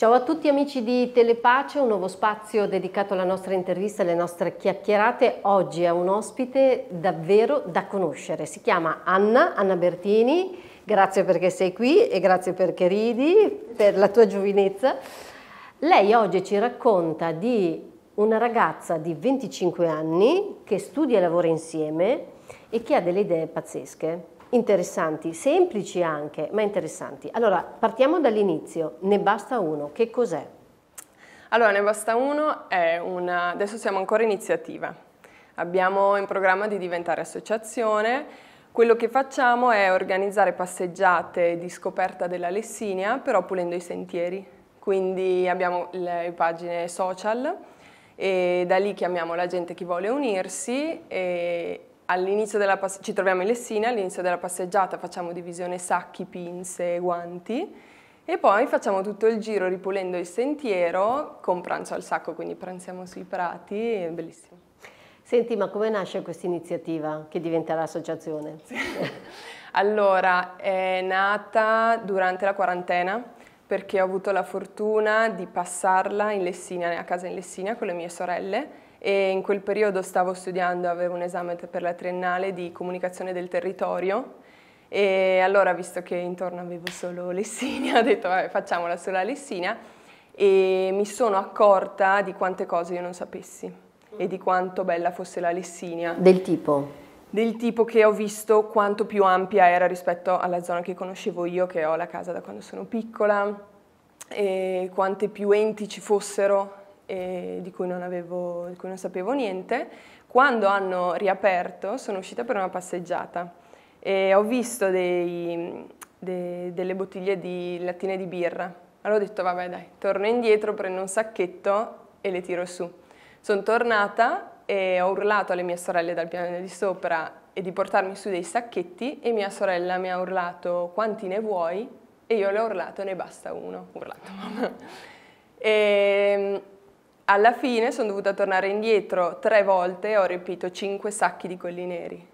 Ciao a tutti amici di Telepace, un nuovo spazio dedicato alla nostra intervista, e alle nostre chiacchierate. Oggi è un ospite davvero da conoscere, si chiama Anna, Anna Bertini, grazie perché sei qui e grazie perché ridi, per la tua giovinezza. Lei oggi ci racconta di una ragazza di 25 anni che studia e lavora insieme e che ha delle idee pazzesche interessanti, semplici anche, ma interessanti. Allora, partiamo dall'inizio. Ne basta uno, che cos'è? Allora, Ne basta uno è una... adesso siamo ancora iniziativa. Abbiamo in programma di diventare associazione. Quello che facciamo è organizzare passeggiate di scoperta della Lessinia, però pulendo i sentieri. Quindi abbiamo le pagine social e da lì chiamiamo la gente che vuole unirsi e, all'inizio della passeggiata, ci troviamo in Lessina, all'inizio della passeggiata facciamo divisione sacchi, pinze, guanti e poi facciamo tutto il giro ripulendo il sentiero con pranzo al sacco, quindi pranziamo sui prati, è bellissimo. Senti, ma come nasce questa iniziativa che diventerà associazione? allora, è nata durante la quarantena perché ho avuto la fortuna di passarla in Lessina, a casa in Lessina con le mie sorelle e in quel periodo stavo studiando, avevo un esame per la triennale di comunicazione del territorio e allora visto che intorno avevo solo Lessinia ho detto vabbè, facciamola solo Lessinia e mi sono accorta di quante cose io non sapessi e di quanto bella fosse la Lessinia. Del tipo? Del tipo che ho visto quanto più ampia era rispetto alla zona che conoscevo io, che ho la casa da quando sono piccola, e quante più enti ci fossero di cui, avevo, di cui non sapevo niente. Quando hanno riaperto sono uscita per una passeggiata e ho visto dei, de, delle bottiglie di lattine di birra. Allora ho detto vabbè dai, torno indietro, prendo un sacchetto e le tiro su. Sono tornata e ho urlato alle mie sorelle dal piano di sopra e di portarmi su dei sacchetti e mia sorella mi ha urlato quanti ne vuoi e io le ho urlato ne basta uno, urlato mamma. E ehm, alla fine sono dovuta tornare indietro tre volte e ho riempito cinque sacchi di quelli neri,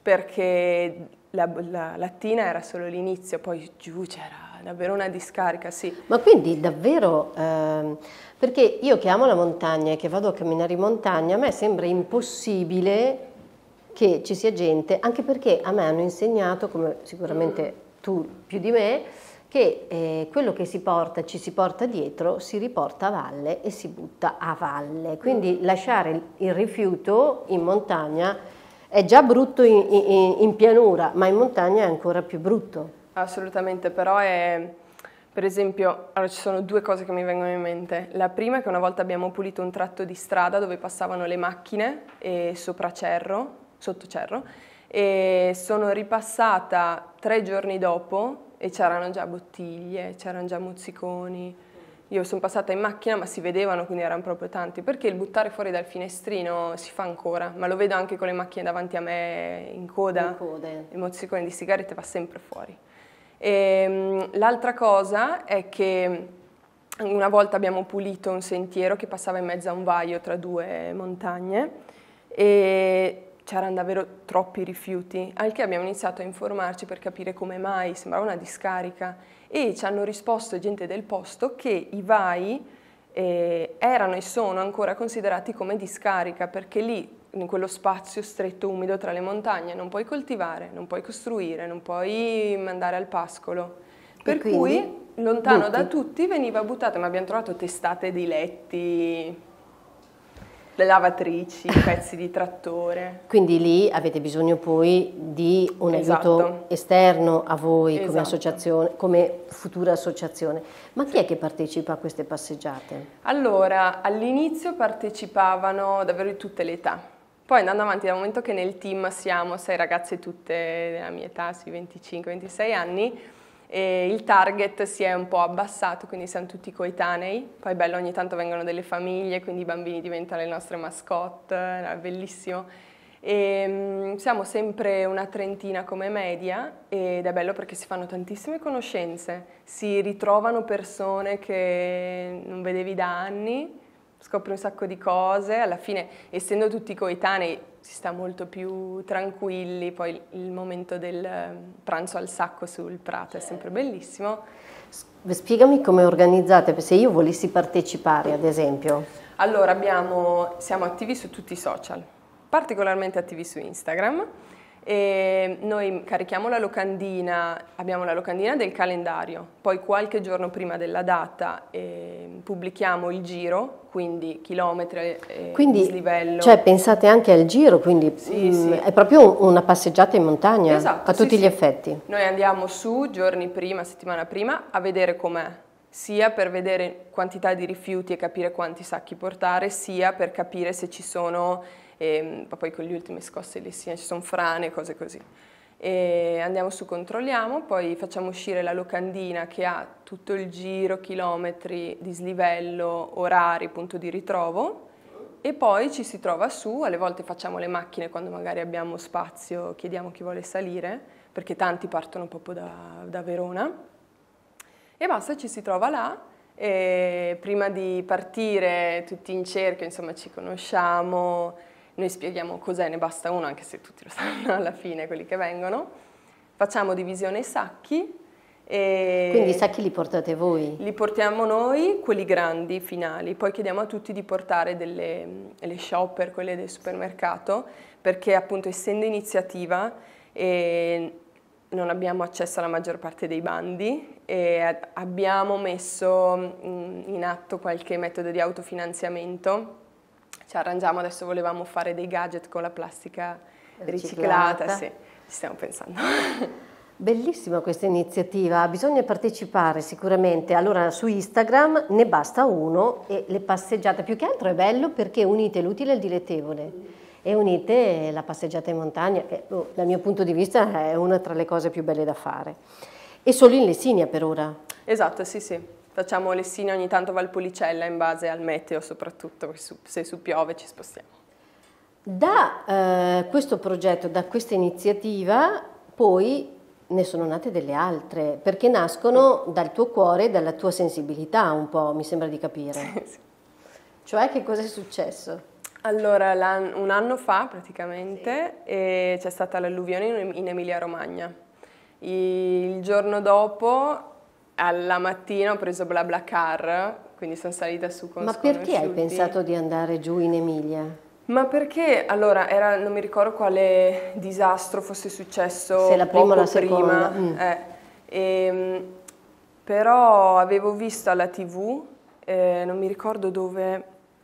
perché la, la lattina era solo l'inizio, poi giù c'era davvero una discarica, sì. Ma quindi davvero, ehm, perché io che amo la montagna e che vado a camminare in montagna, a me sembra impossibile che ci sia gente, anche perché a me hanno insegnato, come sicuramente tu più di me, che eh, quello che si porta, ci si porta dietro, si riporta a valle e si butta a valle. Quindi lasciare il rifiuto in montagna è già brutto in, in, in pianura, ma in montagna è ancora più brutto. Assolutamente, però è... Per esempio, allora ci sono due cose che mi vengono in mente. La prima è che una volta abbiamo pulito un tratto di strada dove passavano le macchine e sopra cerro, sotto cerro, e sono ripassata tre giorni dopo e c'erano già bottiglie, c'erano già mozziconi. Io sono passata in macchina ma si vedevano, quindi erano proprio tanti, perché il buttare fuori dal finestrino si fa ancora, ma lo vedo anche con le macchine davanti a me in coda, in il mozzicone di sigarette va sempre fuori. Ehm, l'altra cosa è che una volta abbiamo pulito un sentiero che passava in mezzo a un vaio tra due montagne e c'erano davvero troppi rifiuti, al che abbiamo iniziato a informarci per capire come mai, sembrava una discarica, e ci hanno risposto gente del posto che i vai eh, erano e sono ancora considerati come discarica, perché lì, in quello spazio stretto umido tra le montagne, non puoi coltivare, non puoi costruire, non puoi mandare al pascolo. Per cui lontano butti. da tutti veniva buttata, ma abbiamo trovato testate di letti, le lavatrici, i pezzi di trattore. Quindi lì avete bisogno poi di un esatto. aiuto esterno a voi esatto. come associazione, come futura associazione. Ma chi è che partecipa a queste passeggiate? Allora, all'inizio partecipavano davvero di tutte le età. Poi andando avanti, dal momento che nel team siamo sei ragazze tutte della mia età, sui 25-26 anni, e il target si è un po' abbassato, quindi siamo tutti coetanei. Poi bello, ogni tanto vengono delle famiglie, quindi i bambini diventano le nostre mascotte, è bellissimo. E, ehm, siamo sempre una trentina come media ed è bello perché si fanno tantissime conoscenze, si ritrovano persone che non vedevi da anni scopri un sacco di cose, alla fine essendo tutti coetanei si sta molto più tranquilli, poi il momento del ehm, pranzo al sacco sul prato è sempre bellissimo. Spiegami come organizzate, se io volessi partecipare ad esempio. Allora abbiamo, siamo attivi su tutti i social, particolarmente attivi su Instagram e noi carichiamo la locandina, abbiamo la locandina del calendario, poi qualche giorno prima della data eh, pubblichiamo il giro, quindi chilometri eh, quindi, Cioè pensate anche al giro, quindi sì, mh, mm, sì. è proprio una passeggiata in montagna esatto, a tutti sì, gli effetti. Noi andiamo su giorni prima, settimana prima, a vedere com'è sia per vedere quantità di rifiuti e capire quanti sacchi portare, sia per capire se ci sono e, ma poi con le ultime scosse lì sì, ci sono frane, e cose così. E andiamo su controlliamo, poi facciamo uscire la locandina che ha tutto il giro, chilometri, dislivello, orari, punto di ritrovo e poi ci si trova su, alle volte facciamo le macchine quando magari abbiamo spazio, chiediamo chi vuole salire, perché tanti partono proprio da, da Verona e basta, ci si trova là e prima di partire tutti in cerchio, insomma ci conosciamo, noi spieghiamo cos'è, ne basta uno, anche se tutti lo sanno alla fine, quelli che vengono. Facciamo divisione sacchi. Quindi i sacchi li portate voi? Li portiamo noi, quelli grandi, finali. Poi chiediamo a tutti di portare delle, le shopper, quelle del supermercato, perché appunto essendo iniziativa... e non abbiamo accesso alla maggior parte dei bandi e abbiamo messo mm, in atto qualche metodo di autofinanziamento ci arrangiamo, adesso volevamo fare dei gadget con la plastica riciclata, riciclata sì, ci stiamo pensando. Bellissima questa iniziativa, bisogna partecipare sicuramente. Allora su Instagram ne basta uno e le passeggiate, più che altro è bello perché unite l'utile al dilettevole e unite la passeggiata in montagna, che boh, dal mio punto di vista è una tra le cose più belle da fare. E solo in Lessinia per ora. Esatto, sì, sì. Facciamo Lessina ogni tanto Valpolicella in base al meteo soprattutto, se su piove ci spostiamo. Da eh, questo progetto, da questa iniziativa, poi ne sono nate delle altre, perché nascono dal tuo cuore dalla tua sensibilità un po', mi sembra di capire. Sì, sì. Cioè che cosa è successo? Allora, un anno fa praticamente sì. Eh, c'è stata l'alluvione in Emilia Romagna. Il giorno dopo alla mattina ho preso BlaBlaCar, quindi sono salita su con Ma perché hai pensato di andare giù in Emilia? Ma perché allora era, non mi ricordo quale disastro fosse successo Se la prima o la seconda. prima, mm. eh, e, ehm, però avevo visto alla tv, eh, non mi ricordo dove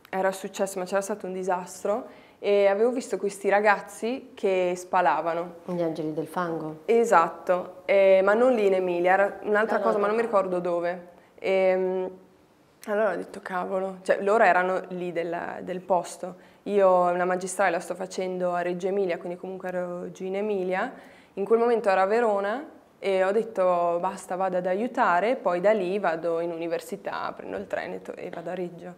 era successo, ma c'era stato un disastro e avevo visto questi ragazzi che spalavano. Gli angeli del fango. Esatto, eh, ma non lì in Emilia, era un'altra ah, no, cosa, no, ma non mi ricordo dove. E, ehm, allora ho detto cavolo, cioè loro erano lì del, del posto, io una magistrale la sto facendo a Reggio Emilia, quindi comunque ero giù in Emilia, in quel momento ero a Verona e ho detto basta vado ad aiutare, poi da lì vado in università, prendo il treno e vado a Reggio.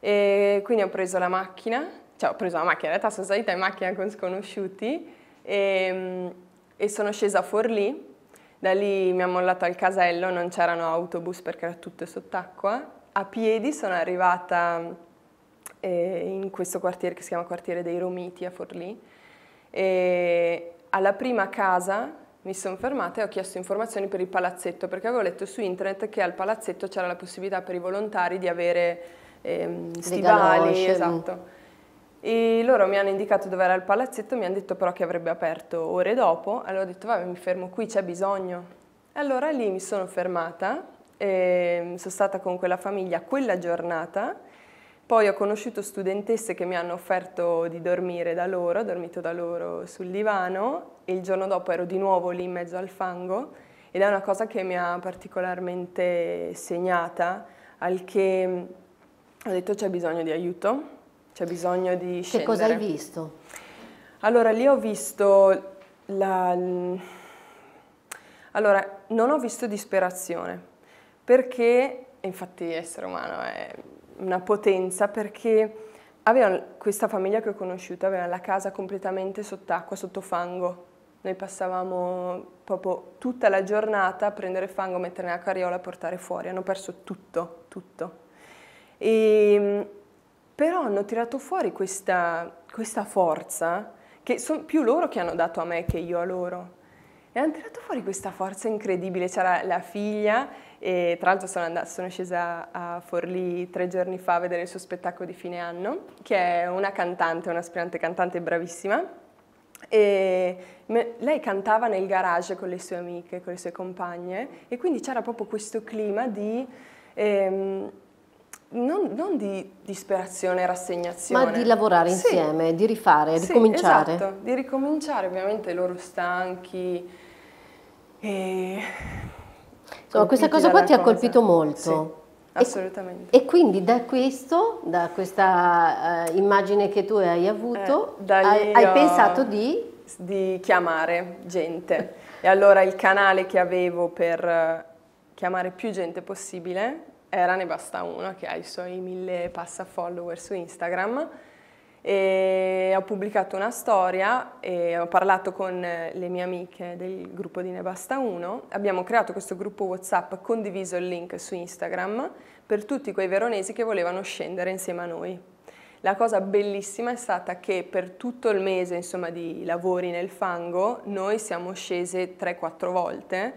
E quindi ho preso la macchina cioè ho preso la macchina, in realtà sono salita in macchina con sconosciuti e, e sono scesa a Forlì, da lì mi ha mollato al casello, non c'erano autobus perché era tutto sott'acqua, a piedi sono arrivata eh, in questo quartiere che si chiama quartiere dei Romiti a Forlì e alla prima casa mi sono fermata e ho chiesto informazioni per il palazzetto perché avevo letto su internet che al palazzetto c'era la possibilità per i volontari di avere ehm, stivali, eh, mm. esatto. E loro mi hanno indicato dove era il palazzetto, mi hanno detto però che avrebbe aperto ore dopo, allora ho detto vabbè mi fermo qui, c'è bisogno. Allora lì mi sono fermata, sono stata con quella famiglia quella giornata, poi ho conosciuto studentesse che mi hanno offerto di dormire da loro, ho dormito da loro sul divano e il giorno dopo ero di nuovo lì in mezzo al fango ed è una cosa che mi ha particolarmente segnata, al che mm, ho detto c'è bisogno di aiuto c'è bisogno di scendere. Che cosa hai visto? Allora, lì ho visto la... Allora, non ho visto disperazione, perché, infatti essere umano è una potenza, perché avevano, questa famiglia che ho conosciuto aveva la casa completamente sott'acqua, sotto fango. Noi passavamo proprio tutta la giornata a prendere fango, mettere nella carriola e portare fuori. Hanno perso tutto, tutto. E però hanno tirato fuori questa, questa forza, che sono più loro che hanno dato a me che io a loro. E hanno tirato fuori questa forza incredibile, c'era la figlia, e tra l'altro sono, andata, sono scesa a Forlì tre giorni fa a vedere il suo spettacolo di fine anno, che è una cantante, un'aspirante cantante bravissima, e lei cantava nel garage con le sue amiche, con le sue compagne e quindi c'era proprio questo clima di ehm, non, non, di disperazione e rassegnazione. Ma di lavorare insieme, sì. di rifare, sì, cominciare. Esatto, di ricominciare, ovviamente loro stanchi. E... Insomma, questa cosa qua ti cosa. ha colpito molto. Sì. Assolutamente. E, e, quindi da questo, da questa uh, immagine che tu hai avuto, eh, hai, hai pensato di... di... chiamare gente. e allora il canale che avevo per eh, chiamare più gente possibile era Ne Basta Una, che ha i suoi mille passa follower su Instagram. E ho pubblicato una storia e ho parlato con le mie amiche del gruppo di Ne Basta Uno. Abbiamo creato questo gruppo WhatsApp, condiviso il link su Instagram per tutti quei veronesi che volevano scendere insieme a noi. La cosa bellissima è stata che per tutto il mese insomma, di lavori nel fango noi siamo scese 3-4 volte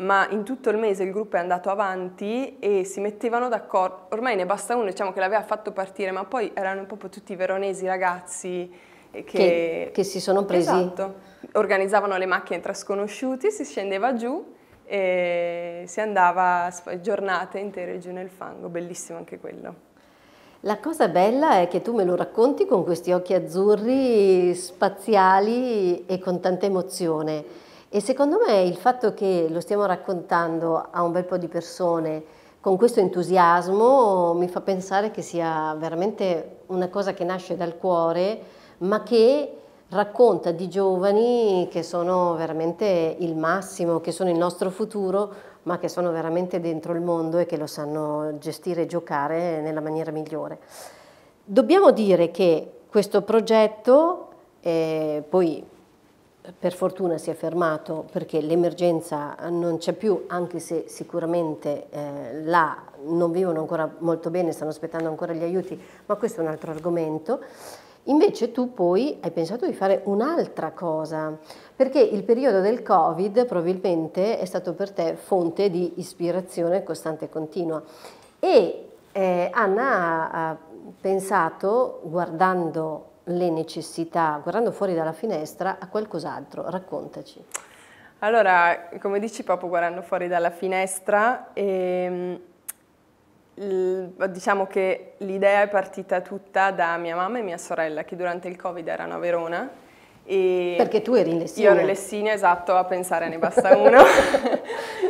ma in tutto il mese il gruppo è andato avanti e si mettevano d'accordo, ormai ne basta uno diciamo, che l'aveva fatto partire, ma poi erano proprio tutti veronesi ragazzi eh, che, che, che si sono presi. Esatto, organizzavano le macchine tra sconosciuti, si scendeva giù e si andava giornate intere giù nel fango, bellissimo anche quello. La cosa bella è che tu me lo racconti con questi occhi azzurri, spaziali e con tanta emozione. E secondo me il fatto che lo stiamo raccontando a un bel po' di persone con questo entusiasmo mi fa pensare che sia veramente una cosa che nasce dal cuore, ma che racconta di giovani che sono veramente il massimo, che sono il nostro futuro, ma che sono veramente dentro il mondo e che lo sanno gestire e giocare nella maniera migliore. Dobbiamo dire che questo progetto, eh, poi per fortuna si è fermato perché l'emergenza non c'è più, anche se sicuramente eh, là non vivono ancora molto bene, stanno aspettando ancora gli aiuti, ma questo è un altro argomento. Invece tu poi hai pensato di fare un'altra cosa, perché il periodo del Covid probabilmente è stato per te fonte di ispirazione costante e continua. E eh, Anna ha pensato, guardando le necessità, guardando fuori dalla finestra, a qualcos'altro? Raccontaci. Allora, come dici proprio guardando fuori dalla finestra, ehm, diciamo che l'idea è partita tutta da mia mamma e mia sorella che durante il Covid erano a Verona. Perché tu eri in Lessina. Io ero in Lessina, esatto, a pensare ne basta uno.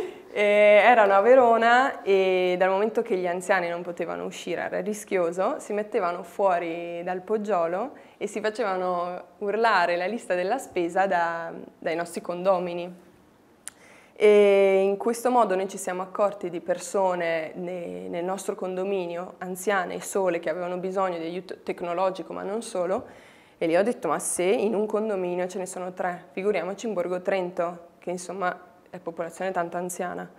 Eh, erano a Verona e dal momento che gli anziani non potevano uscire, era rischioso, si mettevano fuori dal poggiolo e si facevano urlare la lista della spesa da, dai nostri condomini. E in questo modo noi ci siamo accorti di persone nel nostro condominio, anziane e sole, che avevano bisogno di aiuto tecnologico, ma non solo, e gli ho detto, ma se in un condominio ce ne sono tre, figuriamoci in Borgo Trento, che insomma è popolazione tanto anziana.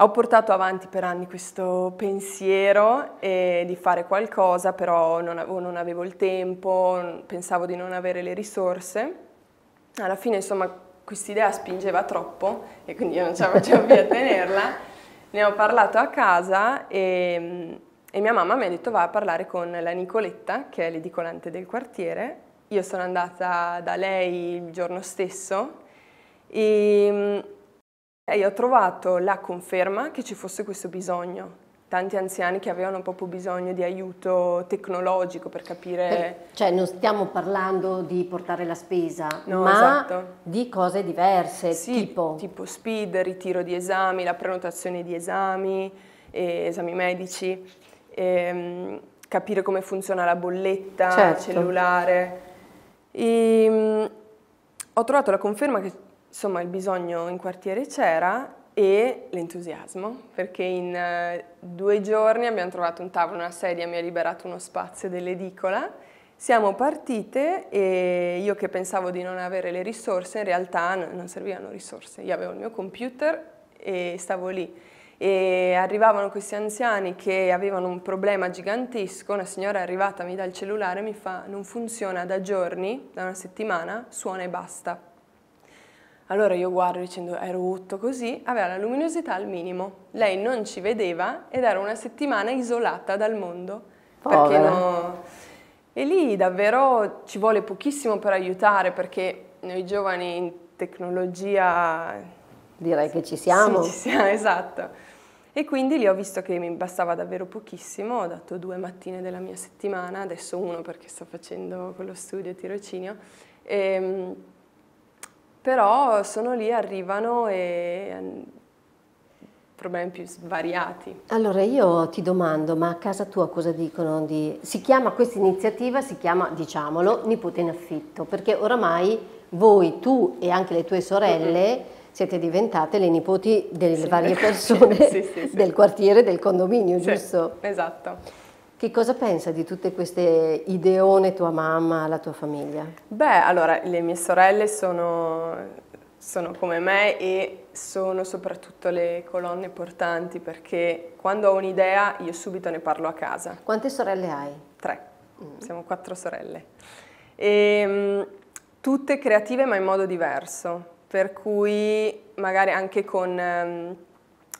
Ho portato avanti per anni questo pensiero eh, di fare qualcosa, però non avevo, non avevo il tempo, pensavo di non avere le risorse. Alla fine, insomma, quest'idea spingeva troppo e quindi io non ce la facevo più a tenerla. Ne ho parlato a casa e, mm, e mia mamma mi ha detto va a parlare con la Nicoletta, che è l'edicolante del quartiere. Io sono andata da lei il giorno stesso e, mm, e ho trovato la conferma che ci fosse questo bisogno. Tanti anziani che avevano proprio bisogno di aiuto tecnologico per capire. Cioè, non stiamo parlando di portare la spesa, no, ma esatto. di cose diverse, sì, tipo... tipo speed, ritiro di esami, la prenotazione di esami, eh, esami medici, eh, capire come funziona la bolletta, certo. cellulare. E, mh, mm, ho trovato la conferma che insomma il bisogno in quartiere c'era e l'entusiasmo, perché in eh, due giorni abbiamo trovato un tavolo, una sedia, mi ha liberato uno spazio dell'edicola. Siamo partite e io che pensavo di non avere le risorse, in realtà non servivano risorse, io avevo il mio computer e stavo lì. E arrivavano questi anziani che avevano un problema gigantesco, una signora è arrivata, mi dà il cellulare e mi fa non funziona da giorni, da una settimana, suona e basta, allora io guardo dicendo ero rotto così, aveva la luminosità al minimo. Lei non ci vedeva ed era una settimana isolata dal mondo. No... E lì davvero ci vuole pochissimo per aiutare perché noi giovani in tecnologia... Direi che ci siamo. Sì, ci siamo, esatto. E quindi lì ho visto che mi bastava davvero pochissimo, ho dato due mattine della mia settimana, adesso uno perché sto facendo quello studio tirocinio. E, ehm, però sono lì, arrivano e ehm, problemi più svariati. Allora io ti domando, ma a casa tua cosa dicono di... Si chiama questa iniziativa, si chiama, diciamolo, Nipote in affitto, perché oramai voi, tu e anche le tue sorelle mm-hmm. siete diventate le nipoti delle sì, varie persone sì, sì, del quartiere, del condominio, giusto? Esatto. Che cosa pensa di tutte queste ideone tua mamma, la tua famiglia? Beh, allora, le mie sorelle sono, sono come me e sono soprattutto le colonne portanti perché quando ho un'idea io subito ne parlo a casa. Quante sorelle hai? Tre, mm. siamo quattro sorelle. E, ehm, tutte creative ma in modo diverso, per cui magari anche con... Mh, ehm,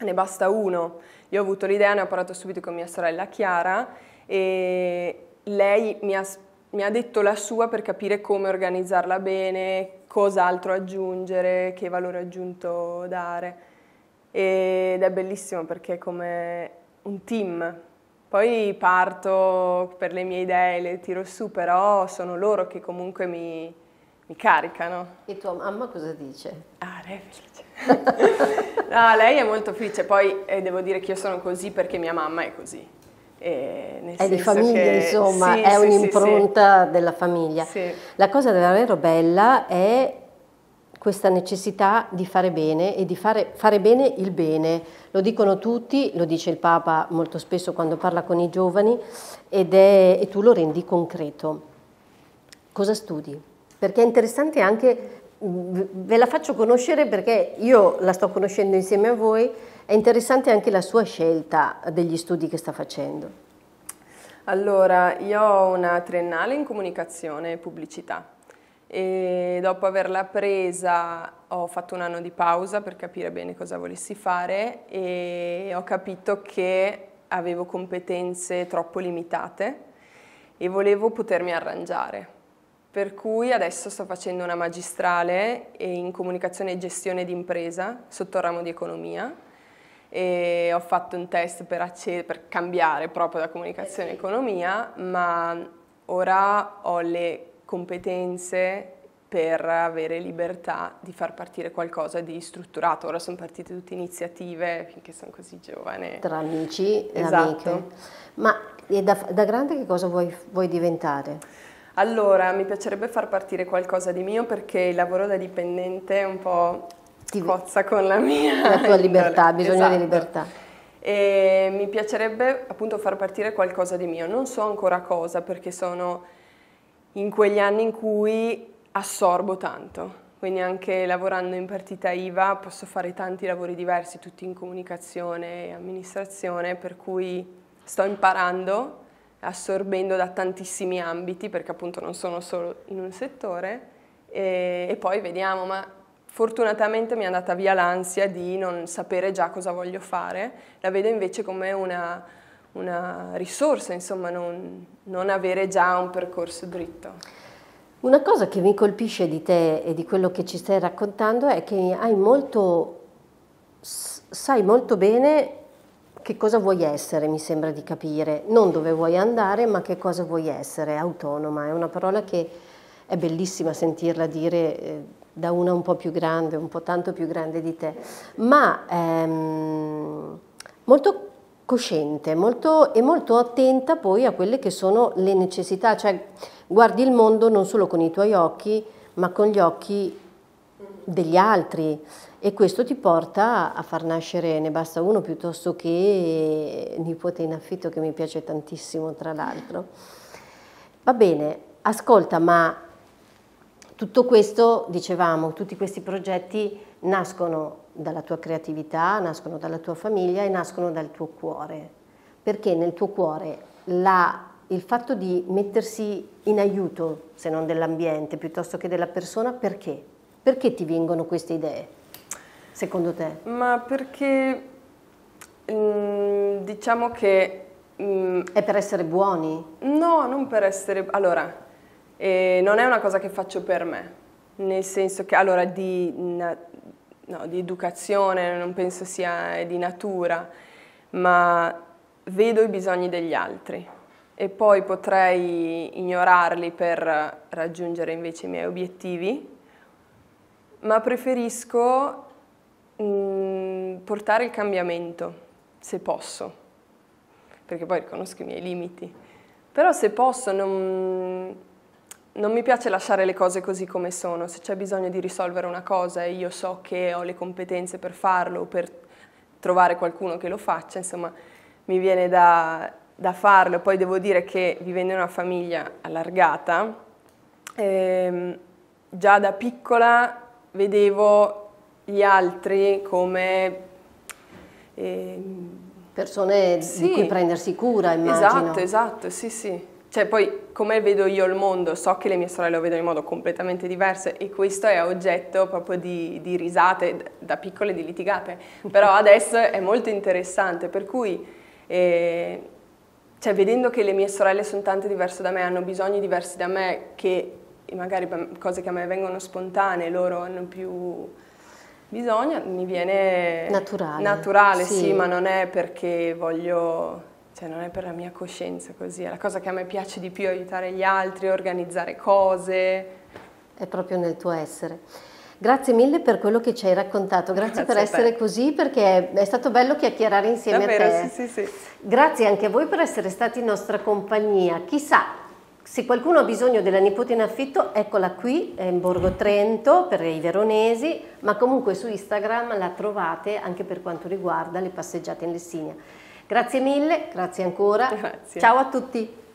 ne basta uno io ho avuto l'idea, ne ho parlato subito con mia sorella Chiara e lei mi ha, mi ha detto la sua per capire come organizzarla bene, cos'altro aggiungere, che valore aggiunto dare. Ed è bellissimo perché è come un team. Poi parto per le mie idee, le tiro su, però sono loro che comunque mi, mi caricano. E tua mamma cosa dice? Ah, lei è felice. no, lei è molto felice, poi eh, devo dire che io sono così perché mia mamma è così. E, eh, è di famiglia, che... insomma, sì, è sì, un'impronta sì, della famiglia. La cosa davvero bella è questa necessità di fare bene e di fare, fare bene il bene. Lo dicono tutti, lo dice il Papa molto spesso quando parla con i giovani, ed è, e tu lo rendi concreto. Cosa studi? perché è interessante anche, mm, ve la faccio conoscere perché io la sto conoscendo insieme a voi, è interessante anche la sua scelta degli studi che sta facendo. Allora, io ho una triennale in comunicazione e pubblicità e dopo averla presa ho fatto un anno di pausa per capire bene cosa volessi fare e ho capito che avevo competenze troppo limitate e volevo potermi arrangiare per cui adesso sto facendo una magistrale in comunicazione e gestione d'impresa sotto il ramo di economia e ho fatto un test per, acced- per cambiare proprio da comunicazione e economia, ma ora ho le competenze per avere libertà di far partire qualcosa di strutturato. Ora sono partite tutte iniziative finché sono così giovane. Tra amici e esatto. amiche. Ma da, da grande che cosa vuoi, vuoi diventare? Allora, mi piacerebbe far partire qualcosa di mio perché il lavoro da dipendente è un po' ti cozza con la mia. La tua libertà, bisogno esatto. di libertà. E mi piacerebbe appunto far partire qualcosa di mio, non so ancora cosa perché sono in quegli anni in cui assorbo tanto, quindi anche lavorando in partita IVA posso fare tanti lavori diversi, tutti in comunicazione e amministrazione, per cui sto imparando assorbendo da tantissimi ambiti perché appunto non sono solo in un settore e, e poi vediamo, ma fortunatamente mi è andata via l'ansia di non sapere già cosa voglio fare, la vedo invece come una, una risorsa, insomma non, non avere già un percorso dritto. Una cosa che mi colpisce di te e di quello che ci stai raccontando è che hai molto, sai molto bene che cosa vuoi essere, mi sembra di capire, non dove vuoi andare, ma che cosa vuoi essere, autonoma, è una parola che è bellissima sentirla dire eh, da una un po' più grande, un po' tanto più grande di te, ma ehm, molto cosciente molto, e molto attenta poi a quelle che sono le necessità, cioè guardi il mondo non solo con i tuoi occhi, ma con gli occhi degli altri e questo ti porta a far nascere ne basta uno piuttosto che nipote in affitto che mi piace tantissimo tra l'altro. Va bene, ascolta, ma tutto questo, dicevamo, tutti questi progetti nascono dalla tua creatività, nascono dalla tua famiglia e nascono dal tuo cuore, perché nel tuo cuore la il fatto di mettersi in aiuto, se non dell'ambiente, piuttosto che della persona, perché? Perché ti vengono queste idee, secondo te? Ma perché mm, diciamo che... Mm, è per essere buoni? No, non per essere... Allora, eh, non è una cosa che faccio per me, nel senso che allora di, no, di educazione non penso sia di natura, ma vedo i bisogni degli altri e poi potrei ignorarli per raggiungere invece i miei obiettivi ma preferisco mh, mm, portare il cambiamento, se posso, perché poi riconosco i miei limiti. Però se posso, non, non mi piace lasciare le cose così come sono. Se c'è bisogno di risolvere una cosa e io so che ho le competenze per farlo o per trovare qualcuno che lo faccia, insomma, mi viene da, da farlo. Poi devo dire che vivendo in una famiglia allargata, ehm, già da piccola vedevo gli altri come... Eh, Persone sì. di cui prendersi cura, immagino. Esatto, esatto, sì, sì. Cioè poi come vedo io il mondo, so che le mie sorelle lo vedono in modo completamente diverso e questo è oggetto proprio di, di risate, da piccole di litigate, però adesso è molto interessante, per cui eh, cioè, vedendo che le mie sorelle sono tante diverse da me, hanno bisogni diversi da me, che magari cose che a me vengono spontanee, loro hanno più bisogno, mi viene naturale, naturale sì. sì. ma non è perché voglio, cioè non è per la mia coscienza così, è la cosa che a me piace di più aiutare gli altri, organizzare cose. È proprio nel tuo essere. Grazie mille per quello che ci hai raccontato, grazie, grazie per essere così perché è stato bello chiacchierare insieme Davvero, a te. Sì, sì, sì. Grazie anche a voi per essere stati in nostra compagnia. Chissà se qualcuno ha bisogno della nipote in affitto, eccola qui, è in Borgo Trento per i veronesi, ma comunque su Instagram la trovate anche per quanto riguarda le passeggiate in Lessinia. Grazie mille, grazie ancora. Grazie. Ciao a tutti.